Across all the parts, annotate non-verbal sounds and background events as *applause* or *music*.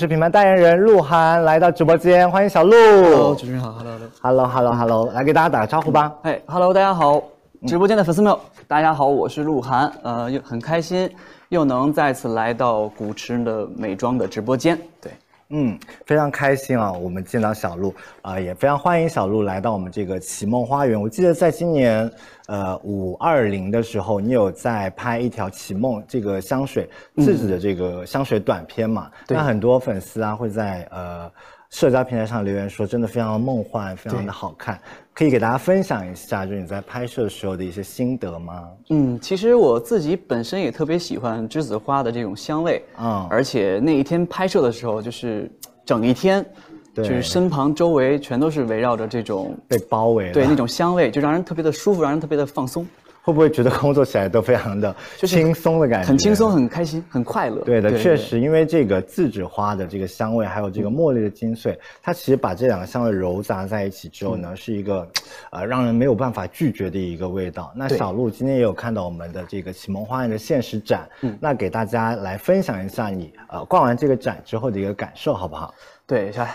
是品牌代言人鹿晗，来到直播间，欢迎小鹿。Hello，主持人好，Hello，Hello，Hello，Hello，Hello，来给大家打个招呼吧。哎，Hello，大家好，直播间的粉丝们，大家好，我是鹿晗，呃，又很开心，又能再次来到古驰的美妆的直播间，对。嗯，非常开心啊！我们见到小鹿啊，也非常欢迎小鹿来到我们这个绮梦花园。我记得在今年，呃，五二零的时候，你有在拍一条绮梦这个香水自制的这个香水短片嘛？那很多粉丝啊，会在呃。社交平台上留言说，真的非常梦幻，非常的好看，可以给大家分享一下，就是你在拍摄的时候的一些心得吗？嗯，其实我自己本身也特别喜欢栀子花的这种香味，嗯，而且那一天拍摄的时候，就是整一天，就是身旁周围全都是围绕着这种被包围，对那种香味，就让人特别的舒服，让人特别的放松。会不会觉得工作起来都非常的轻松的感觉？很轻松，很开心，很快乐。对的，确实，因为这个栀子花的这个香味，还有这个茉莉的精髓，它其实把这两个香味揉杂在一起之后呢，是一个，呃，让人没有办法拒绝的一个味道。那小鹿今天也有看到我们的这个启蒙花园的限时展，那给大家来分享一下你呃逛完这个展之后的一个感受好不好？对，来。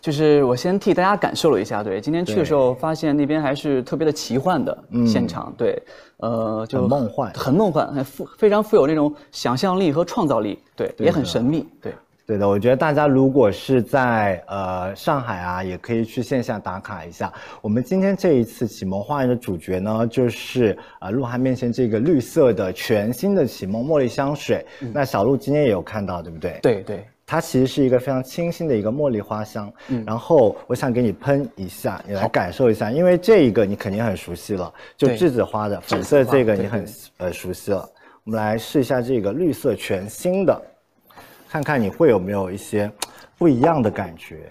就是我先替大家感受了一下，对，今天去的时候发现那边还是特别的奇幻的现场，对，呃，就很梦幻，很梦幻，很富，非常富有那种想象力和创造力，对，也很神秘，对，对的。我觉得大家如果是在呃上海啊，也可以去线下打卡一下。我们今天这一次启蒙花园的主角呢，就是啊鹿晗面前这个绿色的全新的启蒙茉莉香水，那小鹿今天也有看到，对不对？对对。它其实是一个非常清新的一个茉莉花香，然后我想给你喷一下，你来感受一下，因为这一个你肯定很熟悉了，就栀子花的粉色这个你很呃熟悉了。我们来试一下这个绿色全新的，看看你会有没有一些不一样的感觉。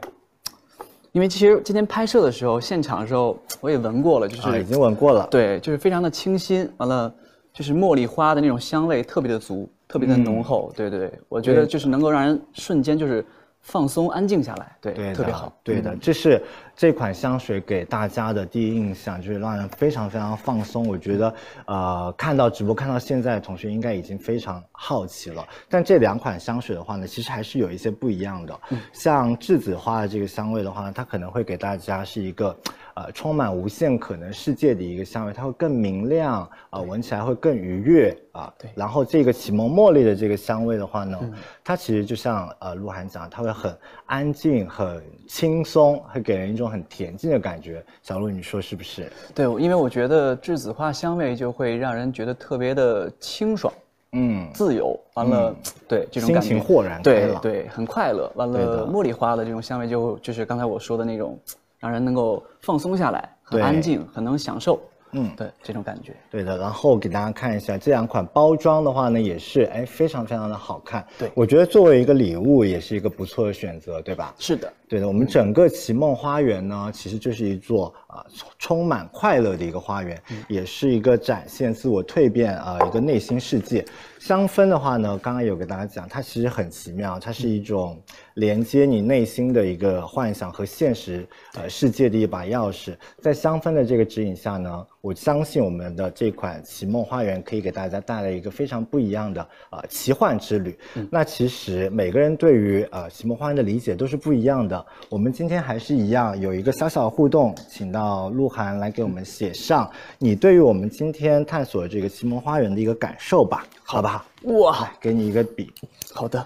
因为其实今天拍摄的时候，现场的时候我也闻过了，就是已经闻过了，对，就是非常的清新，完了就是茉莉花的那种香味特别的足。特别的浓厚，对对，我觉得就是能够让人瞬间就是放松、安静下来，对，特别好，对的，这是。这款香水给大家的第一印象就是让人非常非常放松。我觉得，呃，看到直播看到现在的同学应该已经非常好奇了。但这两款香水的话呢，其实还是有一些不一样的。像栀子花的这个香味的话，它可能会给大家是一个，呃，充满无限可能世界的一个香味，它会更明亮啊，闻起来会更愉悦啊。对。然后这个启蒙茉莉的这个香味的话呢，它其实就像呃鹿晗讲，它会很安静、很轻松，会给人一种。很恬静的感觉，小鹿，你说是不是？对，因为我觉得栀子花香味就会让人觉得特别的清爽，嗯，自由。完了，对这种心情豁然开朗，对对，很快乐。完了，茉莉花的这种香味就就是刚才我说的那种，让人能够放松下来，很安静，很能享受。嗯，对，这种感觉。对的，然后给大家看一下这两款包装的话呢，也是哎非常非常的好看。对，我觉得作为一个礼物，也是一个不错的选择，对吧？是的，对的。我们整个奇梦花园呢，其实就是一座啊充满快乐的一个花园，也是一个展现自我蜕变啊一个内心世界。香氛的话呢，刚刚有给大家讲，它其实很奇妙，它是一种。连接你内心的一个幻想和现实呃世界的一把钥匙，在香氛的这个指引下呢，我相信我们的这款奇梦花园可以给大家带来一个非常不一样的呃奇幻之旅。那其实每个人对于呃奇梦花园的理解都是不一样的。我们今天还是一样有一个小小的互动，请到鹿晗来给我们写上你对于我们今天探索这个奇梦花园的一个感受吧，好不好？哇，给你一个笔，好的。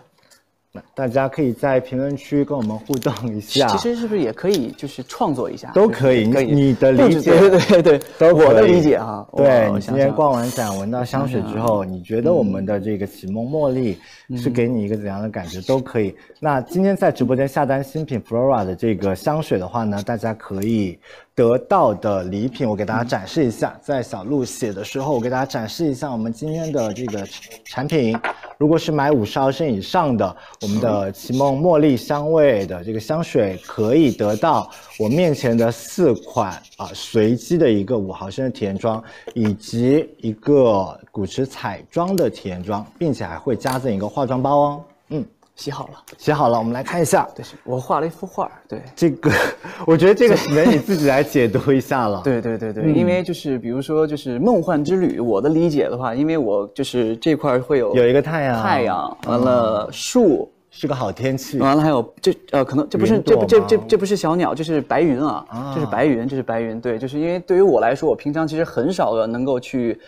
那大家可以在评论区跟我们互动一下，其实是不是也可以就是创作一下，都可以。你你的理解，对对对，我的理解啊。对你今天逛完展，闻到香水之后，你觉得我们的这个绮梦茉莉是给你一个怎样的感觉？都可以。那今天在直播间下单新品 Flora 的这个香水的话呢，大家可以。得到的礼品，我给大家展示一下。在小鹿写的时候，我给大家展示一下我们今天的这个产品。如果是买五十毫升以上的，我们的绮梦茉莉香味的这个香水，可以得到我面前的四款啊随机的一个五毫升的体验装，以及一个古驰彩妆的体验装，并且还会加赠一个化妆包哦。写好了，写好了，我们来看一下。对，我画了一幅画。对，这个 *laughs* 我觉得这个只能你自己来解读一下了。对，对，对，对，因为就是比如说，就是梦幻之旅。我的理解的话，因为我就是这块会有有一个太阳，太阳，完了树，是个好天气。完了还有这呃，可能这不是这不这这这不是小鸟，这是白云啊，这是白云，这是白云。对，就是因为对于我来说，我平常其实很少的能够去。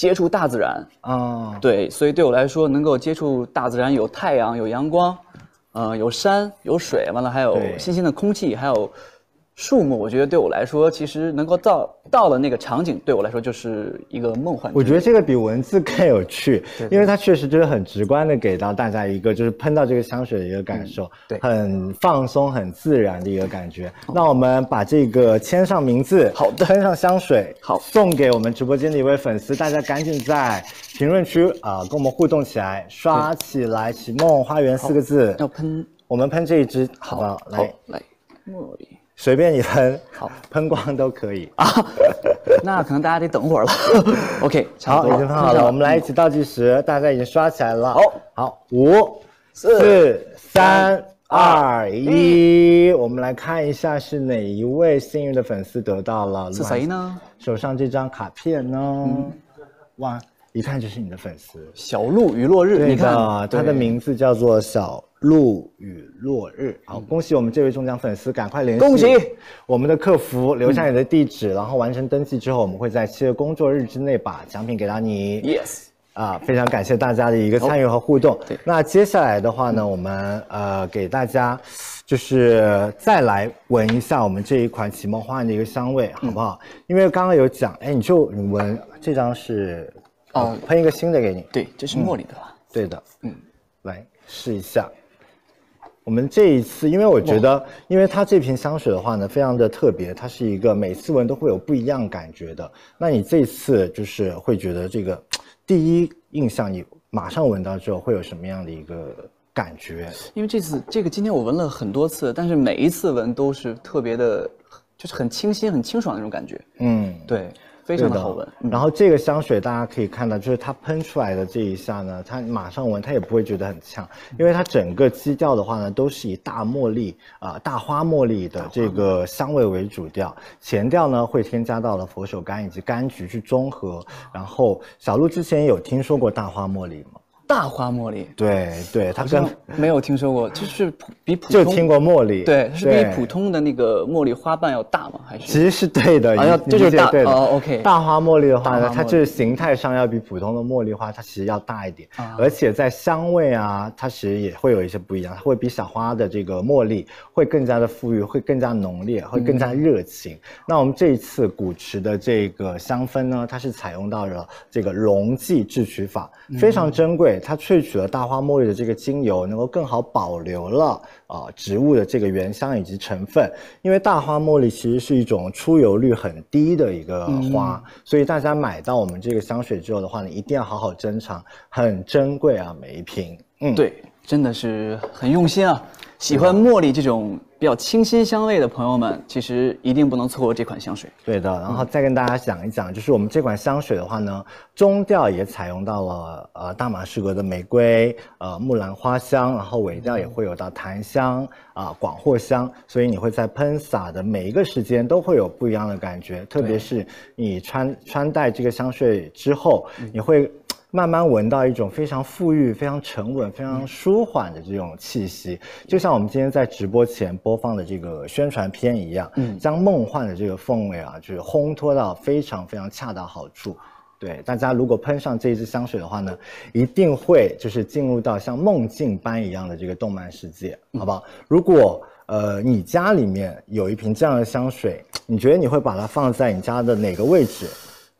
接触大自然啊，对，所以对我来说，能够接触大自然，有太阳，有阳光，呃，有山，有水，完了还有新鲜的空气，还有。树木，我觉得对我来说，其实能够到到了那个场景，对我来说就是一个梦幻。我觉得这个比文字更有趣，因为它确实就是很直观的给到大家一个就是喷到这个香水的一个感受，对，很放松、很自然的一个感觉。那我们把这个签上名字，好，喷上香水，好，送给我们直播间的一位粉丝。大家赶紧在评论区啊，跟我们互动起来，刷起来“绮梦花园”四个字。要喷，我们喷这一支，好好来，来，茉莉。随便你喷，*laughs* 好喷光都可以啊。那可能大家得等会儿了。*laughs* OK，好，已经喷好了。我们来一起倒计时，大家已经刷起来了。好，好，五、四、三、二、一，我们来看一下是哪一位幸运的粉丝得到了？是谁呢？手上这张卡片呢？哇，一看就是你的粉丝，小鹿与落日。看啊，他的名字叫做小。露雨落日，好，恭喜我们这位中奖粉丝，赶快联系。恭喜我们的客服留下你的地址，然后完成登记之后，我们会在七个工作日之内把奖品给到你。Yes，啊，非常感谢大家的一个参与和互动。那接下来的话呢，我们呃给大家，就是再来闻一下我们这一款奇梦花园的一个香味，好不好？因为刚刚有讲，哎，你就你闻这张是，哦，喷一个新的给你。对，这是茉莉的吧？对的，嗯，来试一下。我们这一次，因为我觉得，因为它这瓶香水的话呢，非常的特别，它是一个每次闻都会有不一样感觉的。那你这次就是会觉得这个 *tsk* 第一印象，你马上闻到之后会有什么样的一个感觉？因为这次这个今天我闻了很多次，但是每一次闻都是特别的，就是很清新、很清爽那种感觉。嗯，对。非常的好闻，然后这个香水大家可以看到，就是它喷出来的这一下呢，它马上闻它也不会觉得很呛，因为它整个基调的话呢，都是以大茉莉啊大花茉莉的这个香味为主调，前调呢会添加到了佛手柑以及柑橘去中和，然后小鹿之前有听说过大花茉莉吗？大花茉莉，对对，它跟没有听说过，就是比普通就听过茉莉，对，它是比普通的那个茉莉花瓣要大吗？还是其实是对的，哦，这就对的，哦，OK，大花茉莉的话呢，它就是形态上要比普通的茉莉花，它其实要大一点，而且在香味啊，它其实也会有一些不一样，它会比小花的这个茉莉会更加的富裕，会更加浓烈，会更加热情。那我们这一次古驰的这个香氛呢，它是采用到了这个溶剂制取法，非常珍贵。它萃取了大花茉莉的这个精油，能够更好保留了啊植物的这个原香以及成分。因为大花茉莉其实是一种出油率很低的一个花，所以大家买到我们这个香水之后的话呢，一定要好好珍藏，很珍贵啊每一瓶。嗯，对，真的是很用心啊。喜欢茉莉这种比较清新香味的朋友们，其实一定不能错过这款香水。对的，然后再跟大家讲一讲，就是我们这款香水的话呢，中调也采用到了呃大马士革的玫瑰，呃木兰花香，然后尾调也会有到檀香啊广藿香，所以你会在喷洒的每一个时间都会有不一样的感觉，特别是你穿穿戴这个香水之后，你会。慢慢闻到一种非常富裕、非常沉稳、非常舒缓的这种气息，就像我们今天在直播前播放的这个宣传片一样，嗯，将梦幻的这个氛围啊，就是烘托到非常非常恰到好处。对，大家如果喷上这一支香水的话呢，一定会就是进入到像梦境般一样的这个动漫世界，好不好？如果呃你家里面有一瓶这样的香水，你觉得你会把它放在你家的哪个位置？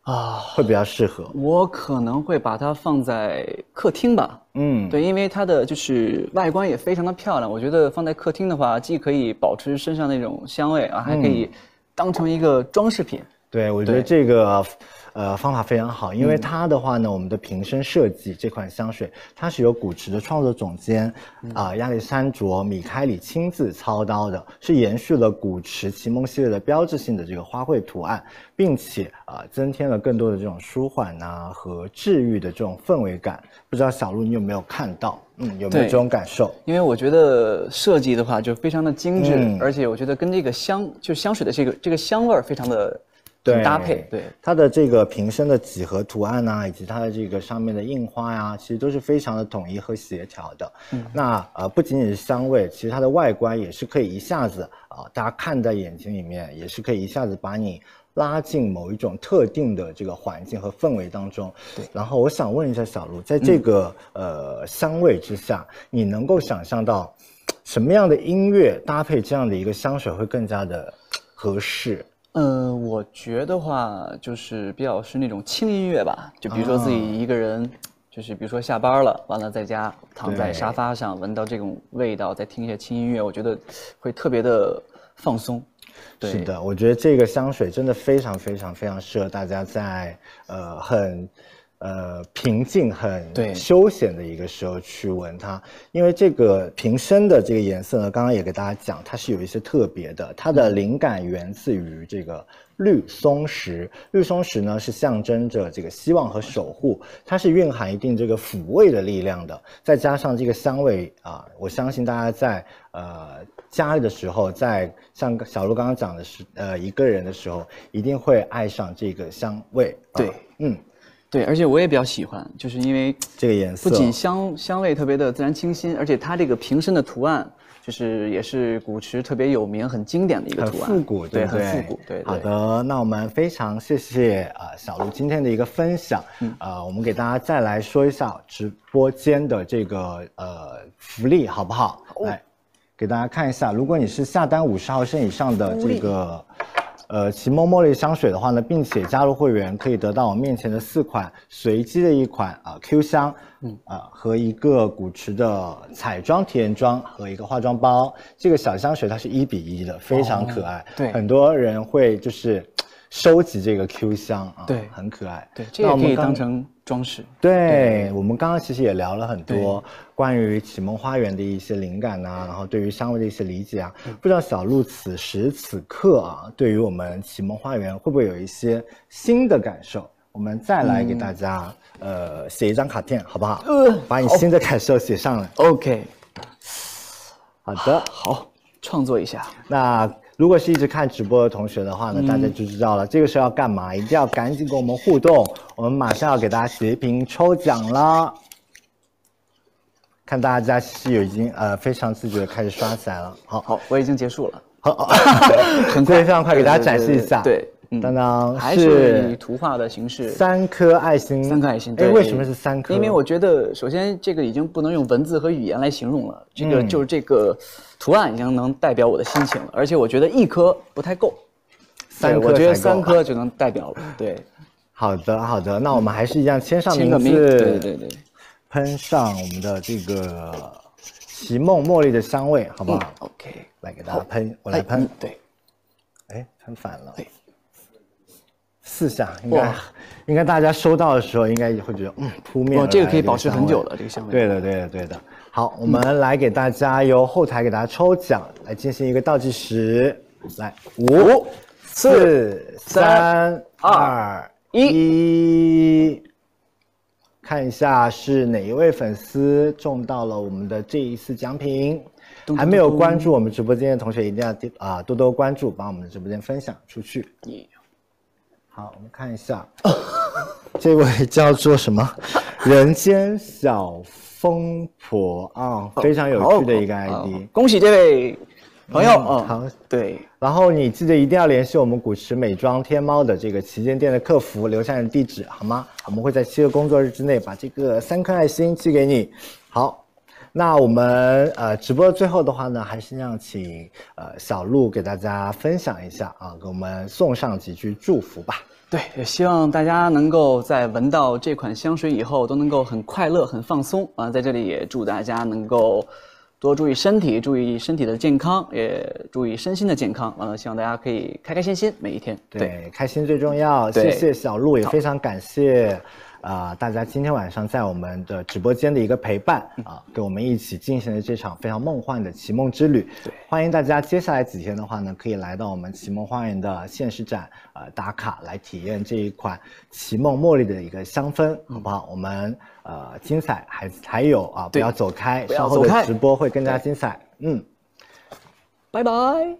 啊，会比较适合。我可能会把它放在客厅吧。嗯，对，因为它的就是外观也非常的漂亮，我觉得放在客厅的话，既可以保持身上那种香味啊，还可以当成一个装饰品。对，我觉得这个呃方法非常好，因为它的话呢，我们的瓶身设计这款香水，它是由古驰的创作总监啊亚历山卓米开里亲自操刀的，是延续了古驰奇梦系列的标志性的这个花卉图案，并且啊增添了更多的这种舒缓啊和治愈的这种氛围感。不知道小鹿你有没有看到，嗯，有没有这种感受？因为我觉得设计的话就非常的精致，而且我觉得跟这个香就香水的这个这个香味儿非常的。对搭配对它的这个瓶身的几何图案呐，以及它的这个上面的印花呀，其实都是非常的统一和协调的。嗯，那呃不仅仅是香味，其实它的外观也是可以一下子啊，大家看在眼睛里面也是可以一下子把你拉进某一种特定的这个环境和氛围当中。对，然后我想问一下小卢，在这个呃香味之下，你能够想象到什么样的音乐搭配这样的一个香水会更加的合适？呃，我觉得话就是比较是那种轻音乐吧，就比如说自己一个人，就是比如说下班了，完了在家躺在沙发上，闻到这种味道，再听一些轻音乐，我觉得会特别的放松。是的，我觉得这个香水真的非常非常非常适合大家在呃很。呃，平静很对休闲的一个时候去闻它，因为这个瓶身的这个颜色呢，刚刚也给大家讲，它是有一些特别的，它的灵感源自于这个绿松石。绿松石呢是象征着这个希望和守护，它是蕴含一定这个抚慰的力量的。再加上这个香味啊，我相信大家在呃家里的时候，在像小鹿刚刚讲的是呃一个人的时候，一定会爱上这个香味。对，嗯。对，而且我也比较喜欢，就是因为这个颜色不仅香香味特别的自然清新，而且它这个瓶身的图案，就是也是古驰特别有名、很经典的一个图案，复古，对对，很复古。对，好的，那我们非常谢谢啊小鹿今天的一个分享，啊，我们给大家再来说一下直播间的这个呃福利，好不好？来，给大家看一下，如果你是下单五十毫升以上的这个。呃，奇梦茉莉香水的话呢，并且加入会员可以得到我面前的四款随机的一款啊 Q 香，嗯啊和一个古驰的彩妆体验装和一个化妆包。这个小香水它是一比一的，非常可爱。对，很多人会就是收集这个 Q 香啊，对，很可爱。对，这也可以当成。装饰，对我们刚刚其实也聊了很多关于启蒙花园的一些灵感呐，然后对于香味的一些理解啊，不知道小鹿此时此刻啊，对于我们启蒙花园会不会有一些新的感受？我们再来给大家呃写一张卡片好不好？呃，把你新的感受写上来。OK，好的，好，创作一下。那。如果是一直看直播的同学的话呢，大家就知道了，这个时候要干嘛？一定要赶紧跟我们互动，我们马上要给大家截屏抽奖了。看大家其实有已经呃非常自觉的开始刷起来了，好好，我已经结束了，好，*laughs* 很 *laughs* 非常快给大家展示一下，对。当当，还是以图画的形式，三颗爱心，三颗爱心。对，为什么是三颗？因为我觉得，首先这个已经不能用文字和语言来形容了，这个就是这个图案已经能代表我的心情了。而且我觉得一颗不太够，三颗我觉得三颗就能代表了。对，好的，好的。那我们还是一样，签上名字，对对对，喷上我们的这个奇梦茉莉的香味，好不好？OK，来给大家喷，我来喷。对，哎，喷反了。对。四项应该，应该大家收到的时候应该也会觉得嗯扑面。来。这个可以保持很久的这个香味。对的，对的，对的。好，我们来给大家由后台给大家抽奖，来进行一个倒计时，来，五四三二一，看一下是哪一位粉丝中到了我们的这一次奖品。还没有关注我们直播间的同学，一定要啊多多关注，把我们的直播间分享出去。嗯好，我们看一下，*laughs* 这位叫做什么？*laughs* 人间小疯婆啊，非常有趣的一个 ID。恭喜这位朋友啊，好，对。然后你记得一定要联系我们古驰美妆天猫的这个旗舰店的客服，留下你的地址好吗？我们会在七个工作日之内把这个三颗爱心寄给你。好。那我们呃直播最后的话呢，还是让请呃小鹿给大家分享一下啊，给我们送上几句祝福吧。对，也希望大家能够在闻到这款香水以后都能够很快乐、很放松啊。在这里也祝大家能够多注意身体，注意身体的健康，也注意身心的健康。完了，希望大家可以开开心心每一天。对，开心最重要。谢谢小鹿，也非常感谢。啊，大家今天晚上在我们的直播间的一个陪伴啊，跟我们一起进行了这场非常梦幻的奇梦之旅。对，欢迎大家接下来几天的话呢，可以来到我们奇梦花园的限时展啊打卡，来体验这一款奇梦茉莉的一个香氛，好不好？我们呃精彩还还有啊，不要走开，稍后的直播会更加精彩。嗯，拜拜。